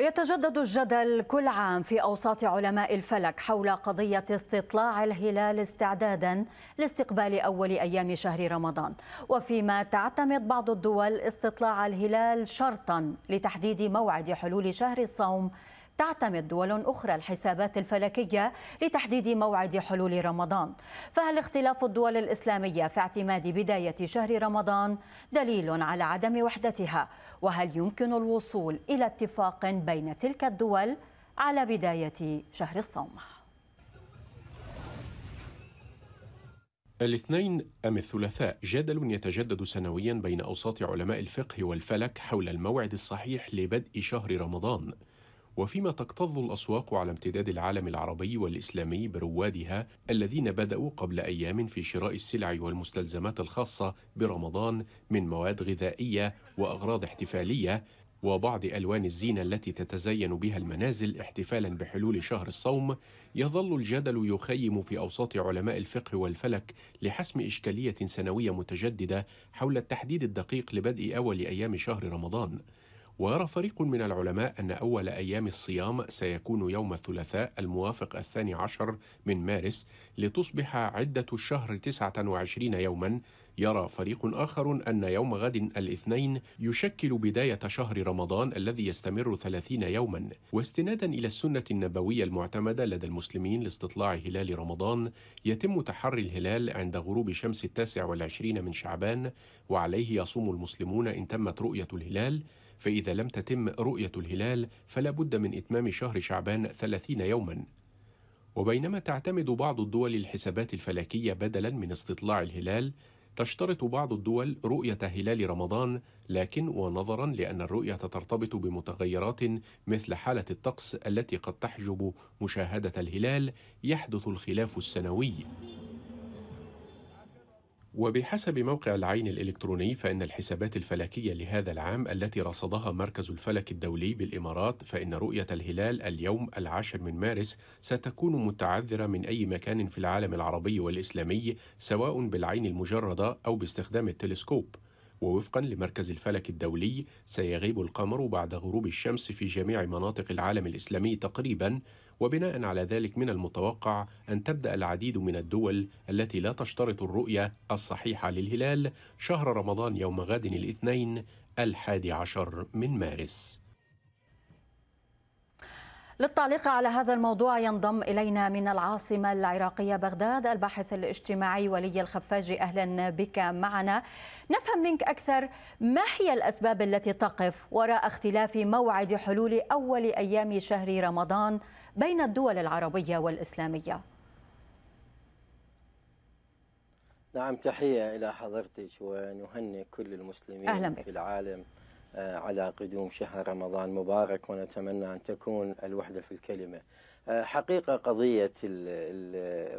يتجدد الجدل كل عام في اوساط علماء الفلك حول قضيه استطلاع الهلال استعدادا لاستقبال اول ايام شهر رمضان، وفيما تعتمد بعض الدول استطلاع الهلال شرطا لتحديد موعد حلول شهر الصوم تعتمد دول أخرى الحسابات الفلكية لتحديد موعد حلول رمضان فهل اختلاف الدول الإسلامية في اعتماد بداية شهر رمضان دليل على عدم وحدتها وهل يمكن الوصول إلى اتفاق بين تلك الدول على بداية شهر الصوم الاثنين أم الثلاثاء جدل يتجدد سنويا بين أوساط علماء الفقه والفلك حول الموعد الصحيح لبدء شهر رمضان وفيما تكتظ الأسواق على امتداد العالم العربي والإسلامي بروادها الذين بدأوا قبل أيام في شراء السلع والمستلزمات الخاصة برمضان من مواد غذائية وأغراض احتفالية وبعض ألوان الزينة التي تتزين بها المنازل احتفالا بحلول شهر الصوم يظل الجدل يخيم في أوساط علماء الفقه والفلك لحسم إشكالية سنوية متجددة حول التحديد الدقيق لبدء أول أيام شهر رمضان ويرى فريق من العلماء أن أول أيام الصيام سيكون يوم الثلاثاء الموافق الثاني عشر من مارس لتصبح عدة الشهر 29 يوما يرى فريق آخر أن يوم غد الاثنين يشكل بداية شهر رمضان الذي يستمر 30 يوما واستنادا إلى السنة النبوية المعتمدة لدى المسلمين لاستطلاع هلال رمضان يتم تحري الهلال عند غروب شمس التاسع والعشرين من شعبان وعليه يصوم المسلمون إن تمت رؤية الهلال فإذا لم تتم رؤية الهلال فلا بد من إتمام شهر شعبان 30 يوما وبينما تعتمد بعض الدول الحسابات الفلكية بدلا من استطلاع الهلال تشترط بعض الدول رؤية هلال رمضان لكن ونظرا لأن الرؤية ترتبط بمتغيرات مثل حالة الطقس التي قد تحجب مشاهدة الهلال يحدث الخلاف السنوي وبحسب موقع العين الإلكتروني فإن الحسابات الفلكية لهذا العام التي رصدها مركز الفلك الدولي بالإمارات فإن رؤية الهلال اليوم العاشر من مارس ستكون متعذرة من أي مكان في العالم العربي والإسلامي سواء بالعين المجردة أو باستخدام التلسكوب ووفقا لمركز الفلك الدولي سيغيب القمر بعد غروب الشمس في جميع مناطق العالم الإسلامي تقريبا وبناء على ذلك من المتوقع أن تبدأ العديد من الدول التي لا تشترط الرؤية الصحيحة للهلال شهر رمضان يوم غد الاثنين الحادي عشر من مارس للتعليق على هذا الموضوع ينضم إلينا من العاصمة العراقية بغداد الباحث الاجتماعي ولي الخفاجي أهلا بك معنا نفهم منك أكثر ما هي الأسباب التي تقف وراء اختلاف موعد حلول أول أيام شهر رمضان بين الدول العربية والإسلامية نعم تحية إلى حضرتك ونهنئ كل المسلمين أهلا بك. في العالم آه، على قدوم شهر رمضان مبارك ونتمنى أن تكون الوحدة في الكلمة آه، حقيقة قضية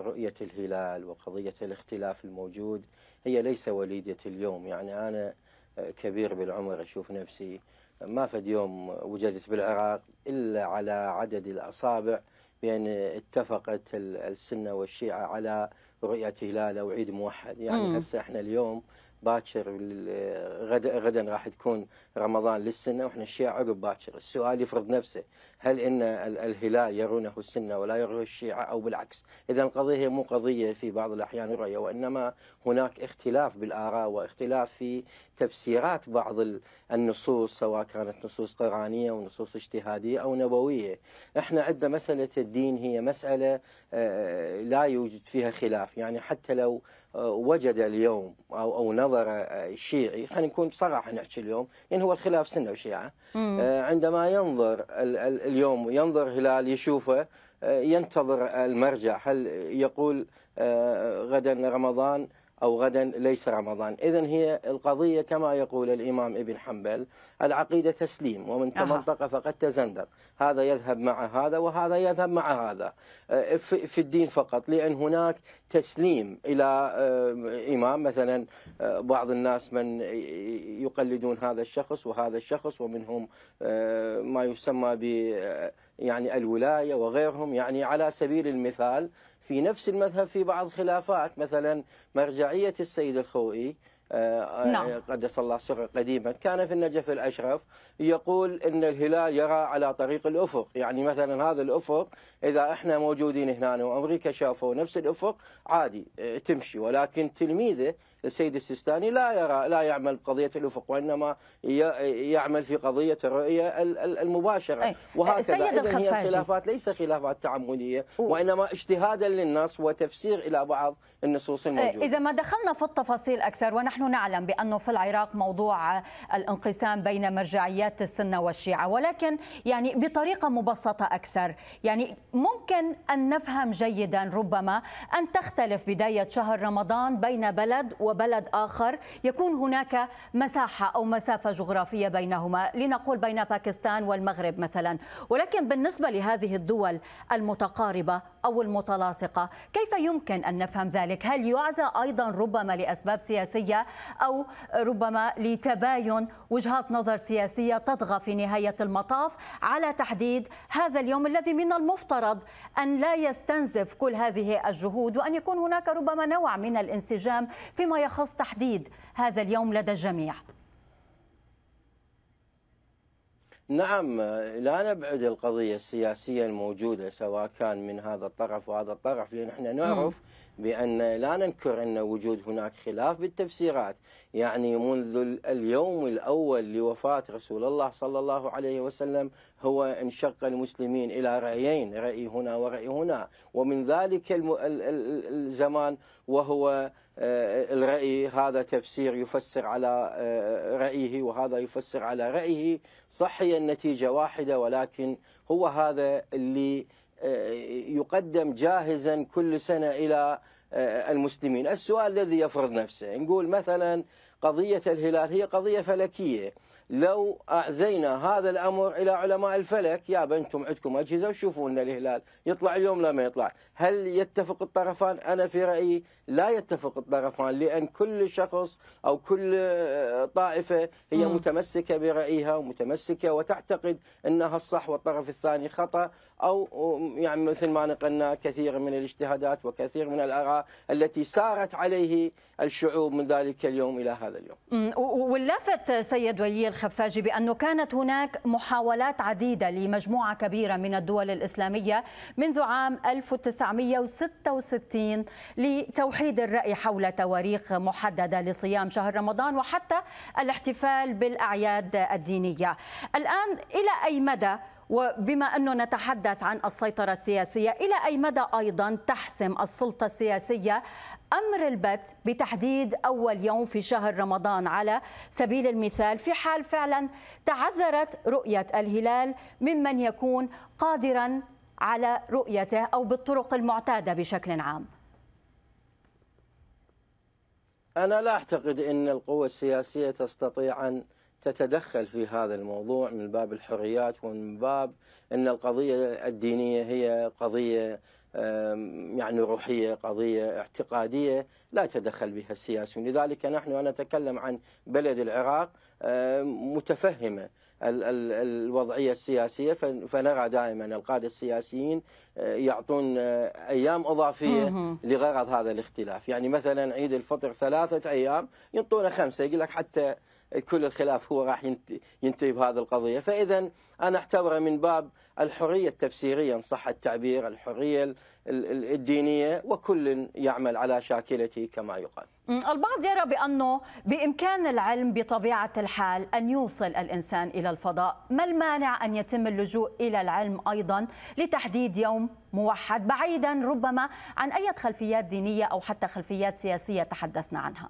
رؤية الهلال وقضية الاختلاف الموجود هي ليس وليدة اليوم يعني أنا آه، كبير بالعمر أشوف نفسي ما فد يوم وجدت بالعراق إلا على عدد الأصابع بأن اتفقت السنة والشيعة على رؤية هلال أو عيد موحد يعني هسه احنا اليوم باكر غدا غدا راح تكون رمضان للسنه واحنا الشيعة عقب باكر، السؤال يفرض نفسه هل ان الهلال يرونه السنه ولا يرونه الشيعه او بالعكس؟ اذا القضيه هي مو قضيه في بعض الاحيان رؤيه وانما هناك اختلاف بالاراء واختلاف في تفسيرات بعض النصوص سواء كانت نصوص قرانيه ونصوص اجتهاديه او نبويه. احنا عندنا مساله الدين هي مساله آه، لا يوجد فيها خلاف يعني حتى لو آه، وجد اليوم او او نظر آه، شيعي خلينا نكون بصراحه نحكي اليوم يعني هو الخلاف سنه وشيعه عندما ينظر اليوم ينظر هلال يشوفه ينتظر المرجع هل يقول غدا رمضان أو غدا ليس رمضان إذا هي القضية كما يقول الإمام ابن حنبل العقيدة تسليم ومن تمنطق فقد تزندق هذا يذهب مع هذا وهذا يذهب مع هذا آه، في الدين فقط لأن هناك تسليم إلى آه، إمام مثلا آه، بعض الناس من يقلدون هذا الشخص وهذا الشخص ومنهم ما يسمى ب يعني الولاية وغيرهم يعني على سبيل المثال في نفس المذهب في بعض خلافات مثلا مرجعية السيد الخوئي آه، نعم. قدس الله سره قديما كان في النجف الأشرف يقول أن الهلال يرى على طريق الأفق يعني مثلا هذا الأفق إذا إحنا موجودين هنا وأمريكا شافوا نفس الأفق عادي آه، تمشي ولكن تلميذه السيد السيستاني لا يرى لا يعمل بقضية الأفق وإنما يعمل في قضية الرؤية المباشرة أي. وهكذا سيد الخفاجي هي خلافات ليس خلافات تعمدية وإنما اجتهادا للنص وتفسير إلى بعض النصوص الموجودة إذا ما دخلنا في التفاصيل أكثر ونحن نحن نعلم بأنه في العراق موضوع الانقسام بين مرجعيات السنة والشيعة ولكن يعني بطريقة مبسطة أكثر يعني ممكن أن نفهم جيدا ربما أن تختلف بداية شهر رمضان بين بلد وبلد آخر يكون هناك مساحة أو مسافة جغرافية بينهما لنقول بين باكستان والمغرب مثلا ولكن بالنسبة لهذه الدول المتقاربة أو المتلاصقة كيف يمكن أن نفهم ذلك؟ هل يعزى أيضا ربما لأسباب سياسية أو ربما لتباين وجهات نظر سياسية تطغى في نهاية المطاف على تحديد هذا اليوم الذي من المفترض أن لا يستنزف كل هذه الجهود وأن يكون هناك ربما نوع من الانسجام فيما يخص تحديد هذا اليوم لدى الجميع نعم لا نبعد القضية السياسية الموجودة سواء كان من هذا الطرف وهذا الطرف لأن احنا نعرف بأن لا ننكر أن وجود هناك خلاف بالتفسيرات يعني منذ اليوم الأول لوفاة رسول الله صلى الله عليه وسلم هو انشق المسلمين إلى رأيين رأي هنا ورأي هنا ومن ذلك الزمان وهو آه، الرأي هذا تفسير يفسر على آه، رأيه وهذا يفسر على رأيه صحي النتيجة واحدة ولكن هو هذا اللي آه، يقدم جاهزا كل سنة إلى آه، المسلمين السؤال الذي يفرض نفسه نقول مثلا قضية الهلال هي قضية فلكية لو أعزينا هذا الأمر إلى علماء الفلك يا بنتم عندكم أجهزة وشوفوا لنا الهلال يطلع اليوم لا ما يطلع هل يتفق الطرفان أنا في رأيي لا يتفق الطرفان لأن كل شخص أو كل طائفة هي متمسكة برأيها ومتمسكة وتعتقد أنها الصح والطرف الثاني خطأ أو يعني مثل ما نقلنا كثير من الاجتهادات وكثير من الآراء التي سارت عليه الشعوب من ذلك اليوم إلى هذا هذا اليوم واللافت سيد ولي الخفاجي بأنه كانت هناك محاولات عديدة لمجموعة كبيرة من الدول الإسلامية منذ عام 1966 لتوحيد الرأي حول تواريخ محددة لصيام شهر رمضان وحتى الاحتفال بالأعياد الدينية الآن إلى أي مدى وبما أنه نتحدث عن السيطرة السياسية إلى أي مدى أيضا تحسم السلطة السياسية أمر البت بتحديد أول يوم في شهر رمضان على سبيل المثال في حال فعلا تعذرت رؤية الهلال ممن يكون قادرا على رؤيته أو بالطرق المعتادة بشكل عام أنا لا أعتقد أن القوى السياسية تستطيع أن تتدخل في هذا الموضوع من باب الحريات ومن باب ان القضيه الدينيه هي قضيه يعني روحيه، قضيه اعتقاديه لا تدخل بها السياسيون، لذلك نحن انا اتكلم عن بلد العراق متفهمه الوضعيه السياسيه فنرى دائما القاده السياسيين آه، يعطون آه، ايام اضافيه لغرض هذا الاختلاف، يعني مثلا عيد الفطر ثلاثه ايام يعطونه خمسه يقول لك حتى كل الخلاف هو راح ينتهي بهذه القضية فإذا أنا أعتبره من باب الحرية التفسيرية إن صح التعبير الحرية الدينية وكل يعمل على شاكلته كما يقال البعض يرى بأنه بإمكان العلم بطبيعة الحال أن يوصل الإنسان إلى الفضاء ما المانع أن يتم اللجوء إلى العلم أيضا لتحديد يوم موحد بعيدا ربما عن أي خلفيات دينية أو حتى خلفيات سياسية تحدثنا عنها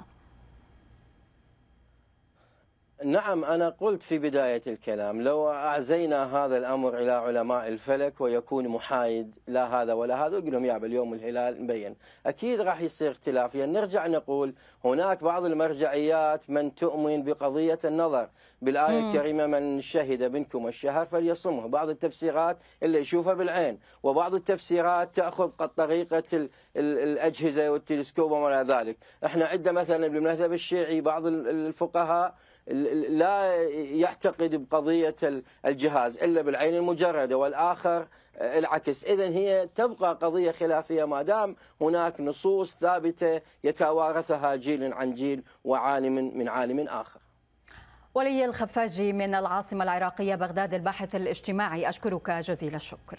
نعم أنا قلت في بداية الكلام لو أعزينا هذا الأمر إلى علماء الفلك ويكون محايد لا هذا ولا هذا وقل لهم يا باليوم الهلال مبين أكيد راح يصير اختلاف يعني نرجع نقول هناك بعض المرجعيات من تؤمن بقضية النظر بالآية مم. الكريمة من شهد منكم الشهر فليصمه بعض التفسيرات اللي يشوفها بالعين وبعض التفسيرات تأخذ قد طريقة الأجهزة والتلسكوب وما إلى ذلك احنا عندنا مثلا بالمذهب الشيعي بعض الفقهاء لا يعتقد بقضية الجهاز إلا بالعين المجردة والآخر آه، العكس إذا هي تبقى قضية خلافية ما دام هناك نصوص ثابتة يتوارثها جيل عن جيل وعالم من عالم آخر ولي الخفاجي من العاصمة العراقية بغداد الباحث الاجتماعي أشكرك جزيل الشكر